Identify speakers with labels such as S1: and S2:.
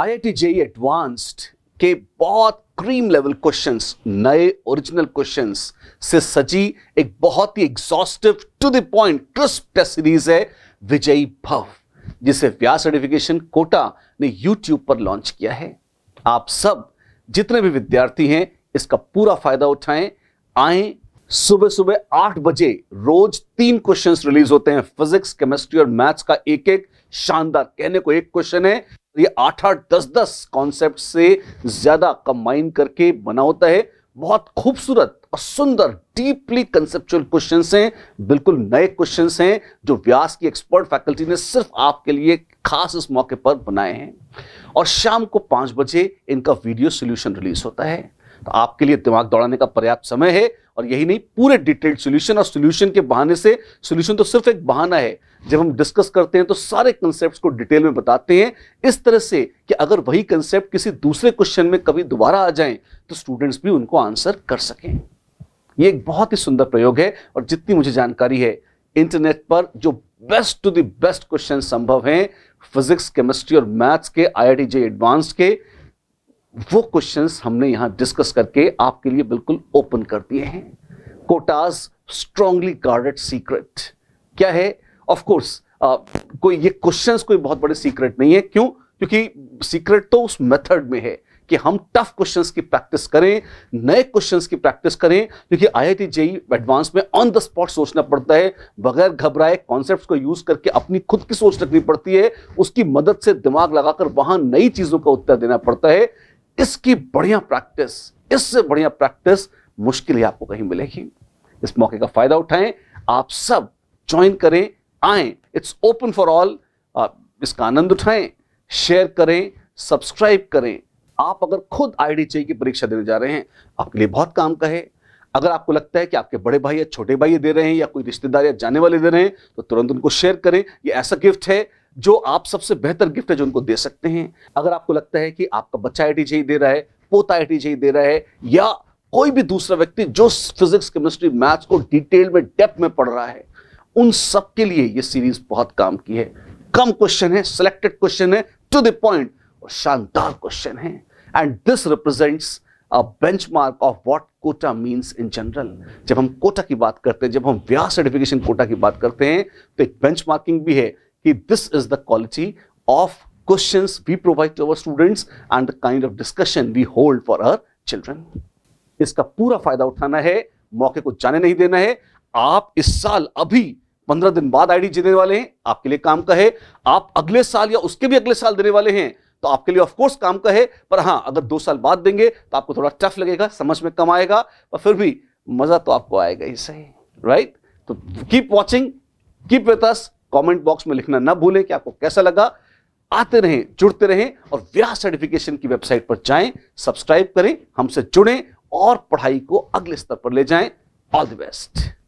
S1: आई JEE advanced के बहुत cream level questions नए ओरिजिनल क्वेश्चंस से सजी एक बहुत ही exhaustive to the point crisp test series है विजयी भव जिसे व्यास सर्टिफिकेशन कोटा ने यूट्यूब पर लॉन्च किया है आप सब जितने भी विद्यार्थी हैं इसका पूरा फायदा उठाएं आए सुबह सुबह आठ बजे रोज तीन क्वेश्चंस रिलीज होते हैं फिजिक्स केमिस्ट्री और मैथ्स का एक एक शानदार कहने को एक क्वेश्चन है तो ये आठ आठ दस दस कॉन्सेप्ट से ज्यादा कंबाइन करके बना होता है बहुत खूबसूरत और सुंदर डीपली कंसेप्चुअल क्वेश्चन हैं बिल्कुल नए क्वेश्चन हैं जो व्यास की एक्सपर्ट फैकल्टी ने सिर्फ आपके लिए खास इस मौके पर बनाए हैं और शाम को पाँच बजे इनका वीडियो सोल्यूशन रिलीज होता है तो आपके लिए दिमाग दौड़ाने का पर्याप्त समय है और यही नहीं पूरे डिटेल्ड सोल्यूशन और सोल्यूशन के बहाने से सोल्यूशन तो सिर्फ एक बहाना है जब हम डिस्कस करते हैं तो सारे कंसेप्ट को डिटेल में बताते हैं इस तरह से कि अगर वही कंसेप्ट किसी दूसरे क्वेश्चन में कभी दोबारा आ जाए तो स्टूडेंट्स भी उनको आंसर कर सकें ये एक बहुत ही सुंदर प्रयोग है और जितनी मुझे जानकारी है इंटरनेट पर जो best to the best question संभव हैं फिजिक्स केमिस्ट्री और मैथ्स के आई आई एडवांस के वो क्वेश्चंस हमने यहां डिस्कस करके आपके लिए बिल्कुल ओपन कर दिए हैं कोटाज स्ट्रांगली गार्डेड सीक्रेट क्या है ऑफ कोर्स कोई ये क्वेश्चंस कोई बहुत बड़े सीक्रेट नहीं है क्यों क्योंकि सीक्रेट तो उस मेथड में है कि हम टफ क्वेश्चंस की प्रैक्टिस करें नए क्वेश्चंस की प्रैक्टिस करें क्योंकि आईआईटी जेई एडवांस में ऑन द स्पॉट सोचना पड़ता है बगैर घबराए कॉन्सेप्ट्स को यूज करके अपनी खुद की सोच रखनी पड़ती है उसकी मदद से दिमाग लगाकर वहां नई चीजों का उत्तर देना पड़ता है इसकी बढ़िया प्रैक्टिस इससे बढ़िया प्रैक्टिस मुश्किल ही आपको कहीं मिलेगी इस मौके का फायदा उठाएं आप सब ज्वाइन करें आए इट्स ओपन फॉर ऑल इसका आनंद उठाएं शेयर करें सब्सक्राइब करें आप अगर खुद आईडीचे की परीक्षा देने जा रहे हैं आपके लिए बहुत काम का है अगर आपको लगता है कि आपके बड़े भाई या छोटे भाई दे रहे हैं या कोई रिश्तेदार या जाने वाले दे रहे हैं तो तुरंत उनको शेयर करें ये ऐसा गिफ्ट है जो आप सबसे बेहतर गिफ्ट है जो उनको दे सकते हैं अगर आपको लगता है कि आपका बच्चा आई टी दे रहा है पोता आई टी दे रहा है या कोई भी दूसरा व्यक्ति जो फिजिक्स केमिस्ट्री मैथ्स को डिटेल में डेप्थ में पढ़ रहा है उन सब के लिए ये सीरीज बहुत काम की है कम क्वेश्चन है सिलेक्टेड क्वेश्चन है टू द पॉइंट और शानदार क्वेश्चन है and this represents a benchmark of what Kota means in general जब हम कोटा की बात करते हैं जब हम व्यास सर्टिफिकेशन कोटा की बात करते हैं तो एक बेंचमार्किंग भी है कि this is the quality of question we provide to our students and the kind of discussion we hold for our children. इसका पूरा फायदा उठाना है मौके को जाने नहीं देना है आप इस साल अभी पंद्रह दिन बाद आईडी देने वाले हैं आपके लिए काम का है आप अगले साल या उसके भी अगले साल देने वाले हैं तो आपके लिए ऑफ कोर्स काम का है पर हाँ अगर दो साल बाद देंगे तो आपको थोड़ा टफ लगेगा समझ में कम आएगा पर फिर भी मजा तो आपको आएगा ही सही राइट तो keep watching keep with us comment box में लिखना ना भूलें कि आपको कैसा लगा आते रहें जुड़ते रहें और व्यास सर्टिफिकेशन की वेबसाइट पर जाएं सब्सक्राइब करें हमसे जुड़ें और पढ़ाई को अगले स्तर पर ले जाएं ऑल द बेस्ट